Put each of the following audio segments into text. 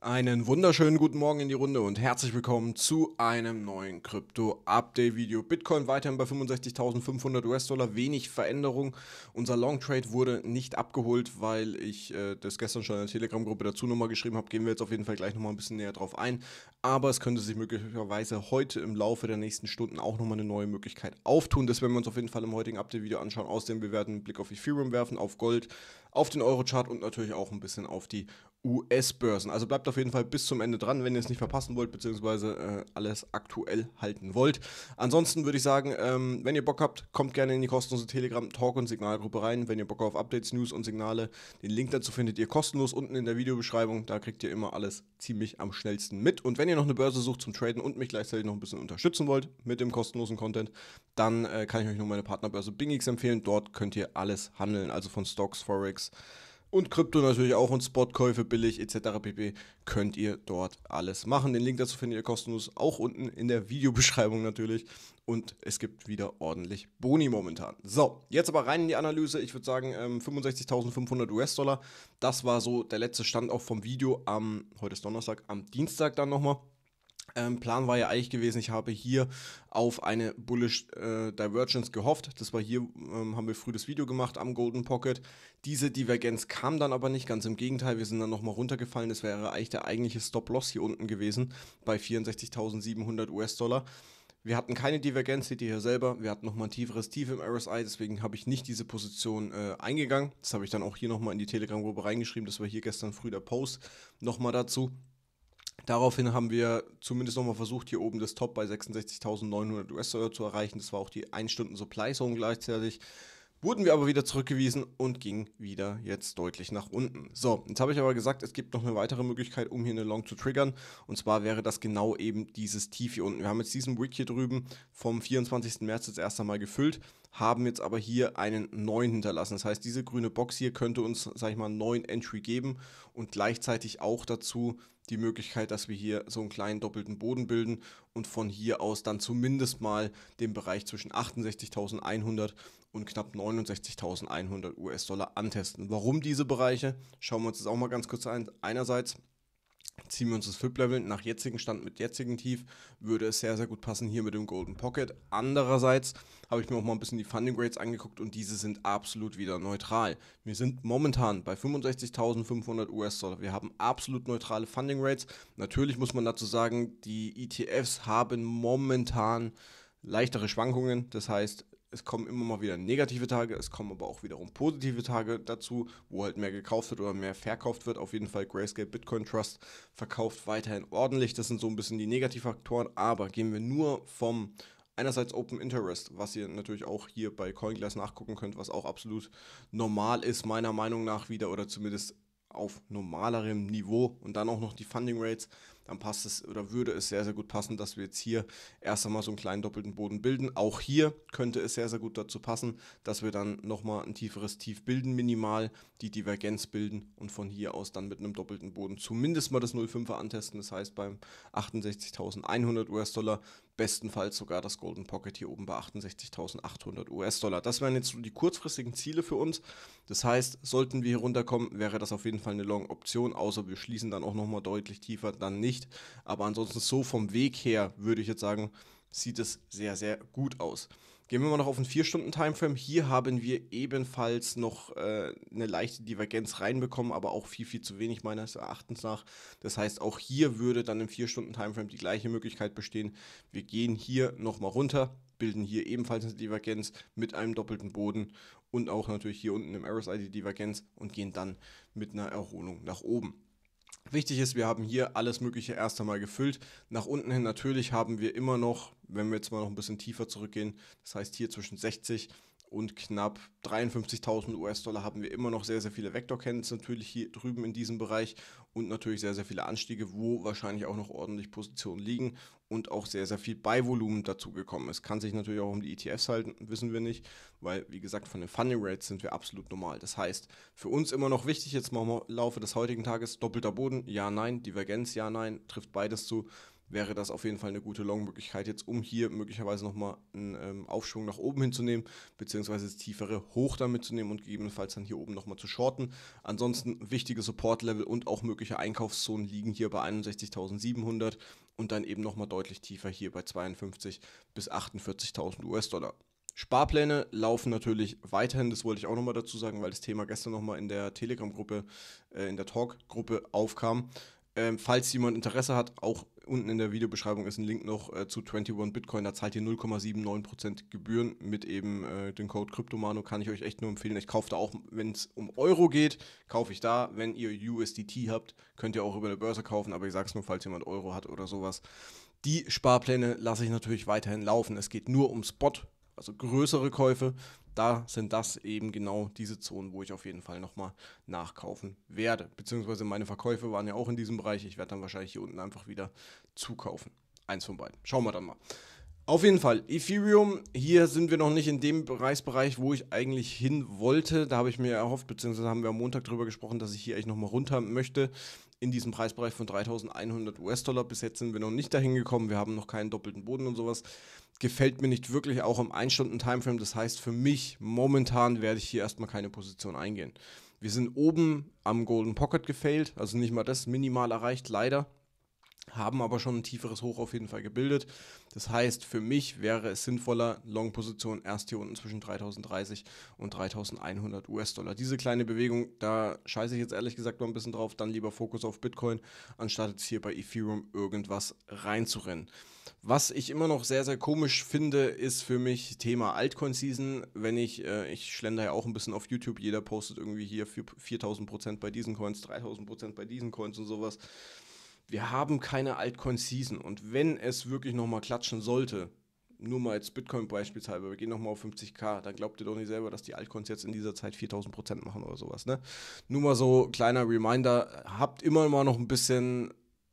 Einen wunderschönen guten Morgen in die Runde und herzlich willkommen zu einem neuen Krypto-Update-Video. Bitcoin weiterhin bei 65.500 US-Dollar, wenig Veränderung. Unser Long-Trade wurde nicht abgeholt, weil ich äh, das gestern schon in der Telegram-Gruppe dazu nochmal geschrieben habe. Gehen wir jetzt auf jeden Fall gleich nochmal ein bisschen näher drauf ein. Aber es könnte sich möglicherweise heute im Laufe der nächsten Stunden auch nochmal eine neue Möglichkeit auftun. Das werden wir uns auf jeden Fall im heutigen Update-Video anschauen, Außerdem, dem wir werden einen Blick auf Ethereum werfen, auf Gold, auf den Euro-Chart und natürlich auch ein bisschen auf die US-Börsen. Also bleibt auf jeden Fall bis zum Ende dran, wenn ihr es nicht verpassen wollt, beziehungsweise äh, alles aktuell halten wollt. Ansonsten würde ich sagen, ähm, wenn ihr Bock habt, kommt gerne in die kostenlose Telegram-Talk- und Signalgruppe rein. Wenn ihr Bock auf Updates, News und Signale, den Link dazu findet ihr kostenlos unten in der Videobeschreibung. Da kriegt ihr immer alles ziemlich am schnellsten mit. Und wenn wenn ihr noch eine Börse sucht zum Traden und mich gleichzeitig noch ein bisschen unterstützen wollt mit dem kostenlosen Content, dann äh, kann ich euch nur meine Partnerbörse BingX empfehlen. Dort könnt ihr alles handeln, also von Stocks, Forex, und Krypto natürlich auch und Spotkäufe billig etc. pp. könnt ihr dort alles machen. Den Link dazu findet ihr kostenlos auch unten in der Videobeschreibung natürlich. Und es gibt wieder ordentlich Boni momentan. So, jetzt aber rein in die Analyse. Ich würde sagen, ähm, 65.500 US-Dollar. Das war so der letzte Stand auch vom Video am, heute ist Donnerstag, am Dienstag dann nochmal. Ähm, Plan war ja eigentlich gewesen, ich habe hier auf eine Bullish äh, Divergence gehofft. Das war hier, ähm, haben wir früh das Video gemacht am Golden Pocket. Diese Divergenz kam dann aber nicht, ganz im Gegenteil, wir sind dann nochmal runtergefallen. Das wäre eigentlich der eigentliche Stop-Loss hier unten gewesen bei 64.700 US-Dollar. Wir hatten keine Divergenz, seht ihr hier selber. Wir hatten nochmal ein tieferes Tief im RSI, deswegen habe ich nicht diese Position äh, eingegangen. Das habe ich dann auch hier nochmal in die Telegram-Gruppe reingeschrieben. Das war hier gestern früh der Post nochmal dazu. Daraufhin haben wir zumindest nochmal versucht, hier oben das Top bei 66.900 US-Dollar zu erreichen. Das war auch die 1-Stunden-Supply-Zone gleichzeitig. Wurden wir aber wieder zurückgewiesen und ging wieder jetzt deutlich nach unten. So, jetzt habe ich aber gesagt, es gibt noch eine weitere Möglichkeit, um hier eine Long zu triggern. Und zwar wäre das genau eben dieses Tief hier unten. Wir haben jetzt diesen Wick hier drüben vom 24. März jetzt erst einmal gefüllt, haben jetzt aber hier einen neuen hinterlassen. Das heißt, diese grüne Box hier könnte uns, sag ich mal, einen neuen Entry geben und gleichzeitig auch dazu die Möglichkeit, dass wir hier so einen kleinen doppelten Boden bilden und von hier aus dann zumindest mal den Bereich zwischen 68.100 und knapp 69.100 US-Dollar antesten. Warum diese Bereiche? Schauen wir uns das auch mal ganz kurz an. Einerseits ziehen wir uns das Flip-Level nach jetzigem Stand mit jetzigem Tief, würde es sehr, sehr gut passen hier mit dem Golden Pocket. Andererseits habe ich mir auch mal ein bisschen die Funding Rates angeguckt und diese sind absolut wieder neutral. Wir sind momentan bei 65.500 US-Dollar. Wir haben absolut neutrale Funding Rates. Natürlich muss man dazu sagen, die ETFs haben momentan leichtere Schwankungen. Das heißt, es kommen immer mal wieder negative Tage, es kommen aber auch wiederum positive Tage dazu, wo halt mehr gekauft wird oder mehr verkauft wird. Auf jeden Fall Grayscale Bitcoin Trust verkauft weiterhin ordentlich. Das sind so ein bisschen die Negativfaktoren, aber gehen wir nur vom einerseits Open Interest, was ihr natürlich auch hier bei CoinGlass nachgucken könnt, was auch absolut normal ist, meiner Meinung nach wieder oder zumindest auf normalerem Niveau und dann auch noch die Funding Rates dann passt es oder würde es sehr, sehr gut passen, dass wir jetzt hier erst einmal so einen kleinen doppelten Boden bilden. Auch hier könnte es sehr, sehr gut dazu passen, dass wir dann nochmal ein tieferes Tief bilden, minimal die Divergenz bilden und von hier aus dann mit einem doppelten Boden zumindest mal das 0,5er antesten. Das heißt beim 68.100 US-Dollar bestenfalls sogar das Golden Pocket hier oben bei 68.800 US-Dollar. Das wären jetzt so die kurzfristigen Ziele für uns. Das heißt, sollten wir hier runterkommen, wäre das auf jeden Fall eine Long-Option, außer wir schließen dann auch nochmal deutlich tiefer, dann nicht nicht. Aber ansonsten so vom Weg her würde ich jetzt sagen, sieht es sehr, sehr gut aus. Gehen wir mal noch auf einen 4-Stunden-Timeframe. Hier haben wir ebenfalls noch äh, eine leichte Divergenz reinbekommen, aber auch viel, viel zu wenig meines Erachtens nach. Das heißt, auch hier würde dann im 4-Stunden-Timeframe die gleiche Möglichkeit bestehen. Wir gehen hier nochmal runter, bilden hier ebenfalls eine Divergenz mit einem doppelten Boden und auch natürlich hier unten im RSI die Divergenz und gehen dann mit einer Erholung nach oben. Wichtig ist, wir haben hier alles Mögliche erst einmal gefüllt. Nach unten hin natürlich haben wir immer noch, wenn wir jetzt mal noch ein bisschen tiefer zurückgehen, das heißt hier zwischen 60 und knapp 53.000 US-Dollar haben wir immer noch sehr, sehr viele Vektorcandles natürlich hier drüben in diesem Bereich und natürlich sehr, sehr viele Anstiege, wo wahrscheinlich auch noch ordentlich Positionen liegen und auch sehr, sehr viel Beivolumen dazu gekommen ist. Kann sich natürlich auch um die ETFs halten, wissen wir nicht, weil wie gesagt, von den Funding Rates sind wir absolut normal. Das heißt, für uns immer noch wichtig, jetzt mal im Laufe des heutigen Tages, doppelter Boden, ja, nein, Divergenz, ja, nein, trifft beides zu wäre das auf jeden Fall eine gute Long-Möglichkeit jetzt, um hier möglicherweise nochmal einen ähm, Aufschwung nach oben hinzunehmen, beziehungsweise das tiefere hoch damit zu nehmen und gegebenenfalls dann hier oben nochmal zu shorten. Ansonsten wichtige Support-Level und auch mögliche Einkaufszonen liegen hier bei 61.700 und dann eben nochmal deutlich tiefer hier bei 52 bis 48.000 US-Dollar. Sparpläne laufen natürlich weiterhin, das wollte ich auch nochmal dazu sagen, weil das Thema gestern nochmal in der Telegram-Gruppe, äh, in der Talk-Gruppe aufkam. Ähm, falls jemand Interesse hat, auch unten in der Videobeschreibung ist ein Link noch äh, zu 21 Bitcoin. Da zahlt ihr 0,79% Gebühren mit eben äh, dem Code Kryptomano. Kann ich euch echt nur empfehlen. Ich kaufe da auch, wenn es um Euro geht, kaufe ich da. Wenn ihr USDT habt, könnt ihr auch über eine Börse kaufen. Aber ich sage es nur, falls jemand Euro hat oder sowas. Die Sparpläne lasse ich natürlich weiterhin laufen. Es geht nur um Spot, also größere Käufe da sind das eben genau diese Zonen, wo ich auf jeden Fall nochmal nachkaufen werde. Beziehungsweise meine Verkäufe waren ja auch in diesem Bereich. Ich werde dann wahrscheinlich hier unten einfach wieder zukaufen. Eins von beiden. Schauen wir dann mal. Auf jeden Fall, Ethereum, hier sind wir noch nicht in dem Preisbereich, wo ich eigentlich hin wollte. Da habe ich mir erhofft, beziehungsweise haben wir am Montag darüber gesprochen, dass ich hier eigentlich nochmal runter möchte. In diesem Preisbereich von 3100 US-Dollar. Bis jetzt sind wir noch nicht dahin gekommen. Wir haben noch keinen doppelten Boden und sowas gefällt mir nicht wirklich, auch im 1-Stunden-Timeframe. Das heißt, für mich momentan werde ich hier erstmal keine Position eingehen. Wir sind oben am Golden Pocket gefailt, also nicht mal das minimal erreicht, leider haben aber schon ein tieferes Hoch auf jeden Fall gebildet. Das heißt, für mich wäre es sinnvoller, Long-Position erst hier unten zwischen 3030 und 3100 US-Dollar. Diese kleine Bewegung, da scheiße ich jetzt ehrlich gesagt noch ein bisschen drauf, dann lieber Fokus auf Bitcoin, anstatt jetzt hier bei Ethereum irgendwas reinzurennen. Was ich immer noch sehr, sehr komisch finde, ist für mich Thema Altcoin-Season. Wenn ich, äh, ich schlender ja auch ein bisschen auf YouTube, jeder postet irgendwie hier 4000% bei diesen Coins, 3000% bei diesen Coins und sowas wir haben keine Altcoin-Season. Und wenn es wirklich nochmal klatschen sollte, nur mal jetzt Bitcoin beispielsweise, wir gehen nochmal auf 50k, dann glaubt ihr doch nicht selber, dass die Altcoins jetzt in dieser Zeit 4000% machen oder sowas. Ne? Nur mal so kleiner Reminder, habt immer mal noch ein bisschen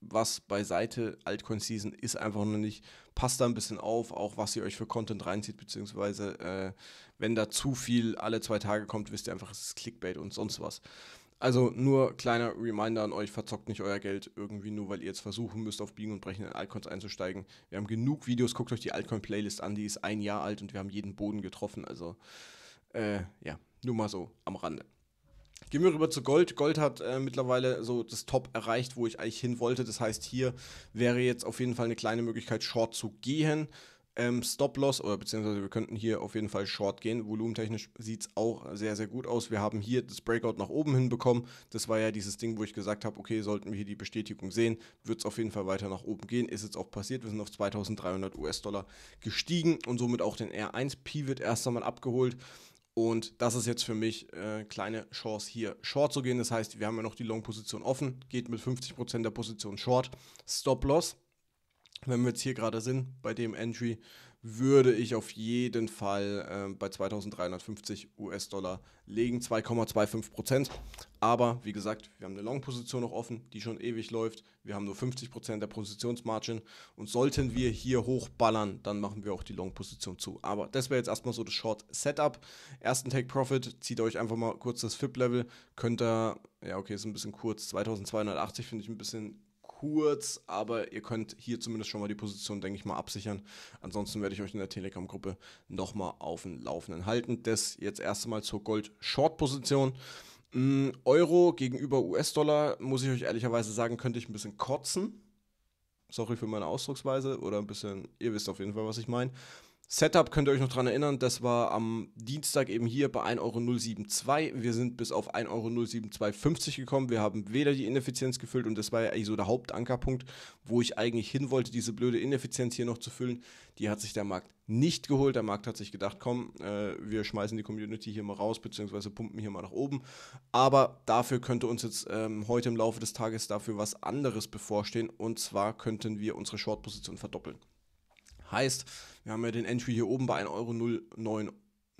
was beiseite. Altcoin-Season ist einfach noch nicht. Passt da ein bisschen auf, auch was ihr euch für Content reinzieht, beziehungsweise äh, wenn da zu viel alle zwei Tage kommt, wisst ihr einfach, es ist Clickbait und sonst was. Also nur kleiner Reminder an euch, verzockt nicht euer Geld irgendwie nur, weil ihr jetzt versuchen müsst, auf Biegen und Brechen in Altcoins einzusteigen. Wir haben genug Videos, guckt euch die Altcoin-Playlist an, die ist ein Jahr alt und wir haben jeden Boden getroffen. Also äh, ja, nur mal so am Rande. Gehen wir rüber zu Gold. Gold hat äh, mittlerweile so das Top erreicht, wo ich eigentlich hin wollte. Das heißt, hier wäre jetzt auf jeden Fall eine kleine Möglichkeit, Short zu gehen. Ähm, Stop-Loss, oder beziehungsweise wir könnten hier auf jeden Fall Short gehen. Volumentechnisch sieht es auch sehr, sehr gut aus. Wir haben hier das Breakout nach oben hinbekommen. Das war ja dieses Ding, wo ich gesagt habe, okay, sollten wir hier die Bestätigung sehen, wird es auf jeden Fall weiter nach oben gehen. Ist jetzt auch passiert. Wir sind auf 2300 US-Dollar gestiegen und somit auch den R1-Pivot erst einmal abgeholt. Und das ist jetzt für mich äh, kleine Chance hier Short zu gehen. Das heißt, wir haben ja noch die Long-Position offen, geht mit 50% der Position Short. Stop-Loss wenn wir jetzt hier gerade sind bei dem Entry, würde ich auf jeden Fall äh, bei 2350 US-Dollar legen, 2,25 Prozent. Aber wie gesagt, wir haben eine Long-Position noch offen, die schon ewig läuft. Wir haben nur 50 Prozent der Positionsmargin. Und sollten wir hier hochballern, dann machen wir auch die Long-Position zu. Aber das wäre jetzt erstmal so das Short-Setup. Ersten Take-Profit, zieht euch einfach mal kurz das FIP-Level. Könnt ihr, ja, okay, ist ein bisschen kurz, 2280 finde ich ein bisschen kurz, aber ihr könnt hier zumindest schon mal die Position, denke ich mal, absichern. Ansonsten werde ich euch in der Telegram-Gruppe nochmal auf dem Laufenden halten. Das jetzt erstmal zur Gold-Short-Position. Mm, Euro gegenüber US-Dollar, muss ich euch ehrlicherweise sagen, könnte ich ein bisschen kotzen. Sorry für meine Ausdrucksweise oder ein bisschen, ihr wisst auf jeden Fall, was ich meine. Setup könnt ihr euch noch daran erinnern, das war am Dienstag eben hier bei 1,072 Euro. Wir sind bis auf 1,072,50 Euro gekommen. Wir haben weder die Ineffizienz gefüllt und das war ja eigentlich so der Hauptankerpunkt, wo ich eigentlich hin wollte, diese blöde Ineffizienz hier noch zu füllen. Die hat sich der Markt nicht geholt. Der Markt hat sich gedacht, komm, äh, wir schmeißen die Community hier mal raus, beziehungsweise pumpen hier mal nach oben. Aber dafür könnte uns jetzt ähm, heute im Laufe des Tages dafür was anderes bevorstehen. Und zwar könnten wir unsere Short-Position verdoppeln. Heißt, wir haben ja den Entry hier oben bei 1,09 Euro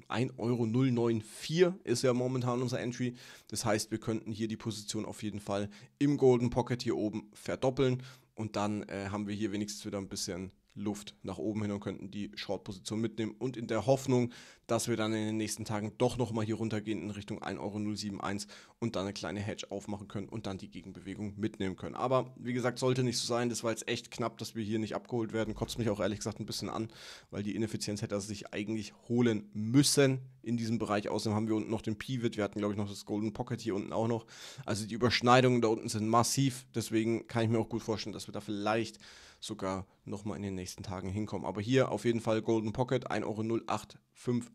1,094 Euro ist ja momentan unser Entry. Das heißt, wir könnten hier die Position auf jeden Fall im Golden Pocket hier oben verdoppeln und dann äh, haben wir hier wenigstens wieder ein bisschen Luft nach oben hin und könnten die Short-Position mitnehmen. Und in der Hoffnung, dass wir dann in den nächsten Tagen doch nochmal hier runtergehen in Richtung 1,071 und dann eine kleine Hedge aufmachen können und dann die Gegenbewegung mitnehmen können. Aber wie gesagt, sollte nicht so sein. Das war jetzt echt knapp, dass wir hier nicht abgeholt werden. Kotzt mich auch ehrlich gesagt ein bisschen an, weil die Ineffizienz hätte er sich eigentlich holen müssen in diesem Bereich Außerdem haben wir unten noch den Pivot, wir hatten, glaube ich, noch das Golden Pocket hier unten auch noch. Also die Überschneidungen da unten sind massiv. Deswegen kann ich mir auch gut vorstellen, dass wir da vielleicht sogar nochmal in den nächsten Tagen hinkommen. Aber hier auf jeden Fall Golden Pocket, 1,08588.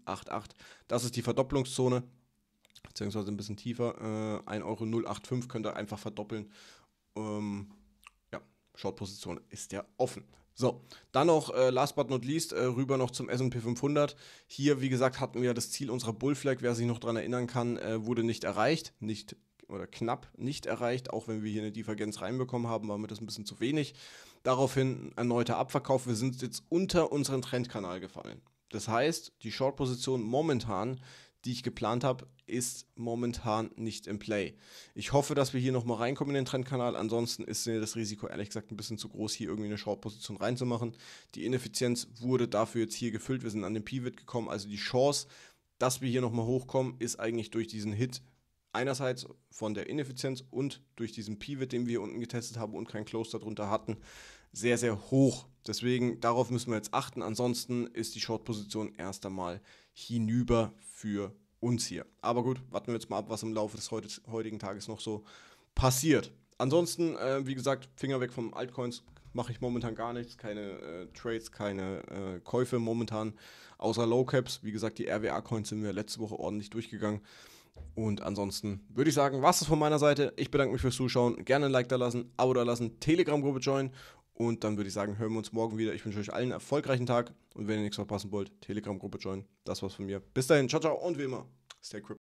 Euro. Das ist die Verdopplungszone, beziehungsweise ein bisschen tiefer. Äh, 1,085 Euro könnt ihr einfach verdoppeln. Ähm, Short-Position ist ja offen. So, dann noch, äh, last but not least, äh, rüber noch zum SP 500. Hier, wie gesagt, hatten wir das Ziel unserer Bullflag, wer sich noch daran erinnern kann, äh, wurde nicht erreicht, nicht oder knapp nicht erreicht, auch wenn wir hier eine Divergenz reinbekommen haben, war mir das ein bisschen zu wenig. Daraufhin erneuter Abverkauf, wir sind jetzt unter unseren Trendkanal gefallen. Das heißt, die Short-Position momentan die ich geplant habe, ist momentan nicht im Play. Ich hoffe, dass wir hier nochmal reinkommen in den Trendkanal. Ansonsten ist mir das Risiko ehrlich gesagt ein bisschen zu groß, hier irgendwie eine Short-Position reinzumachen. Die Ineffizienz wurde dafür jetzt hier gefüllt. Wir sind an den Pivot gekommen. Also die Chance, dass wir hier nochmal hochkommen, ist eigentlich durch diesen Hit einerseits von der Ineffizienz und durch diesen Pivot, den wir unten getestet haben und kein Close darunter hatten, sehr, sehr hoch. Deswegen darauf müssen wir jetzt achten. Ansonsten ist die Short-Position erst einmal hinüber für uns hier. Aber gut, warten wir jetzt mal ab, was im Laufe des heutigen Tages noch so passiert. Ansonsten, äh, wie gesagt, Finger weg vom Altcoins, mache ich momentan gar nichts, keine äh, Trades, keine äh, Käufe momentan, außer Low Caps. Wie gesagt, die RWA-Coins sind wir letzte Woche ordentlich durchgegangen. Und ansonsten würde ich sagen, was ist von meiner Seite. Ich bedanke mich fürs Zuschauen. Gerne ein Like da lassen, Abo da lassen, Telegram-Gruppe joinen. Und dann würde ich sagen, hören wir uns morgen wieder. Ich wünsche euch allen einen erfolgreichen Tag. Und wenn ihr nichts verpassen wollt, Telegram-Gruppe joinen. Das war's von mir. Bis dahin, ciao, ciao. Und wie immer, stay crypto.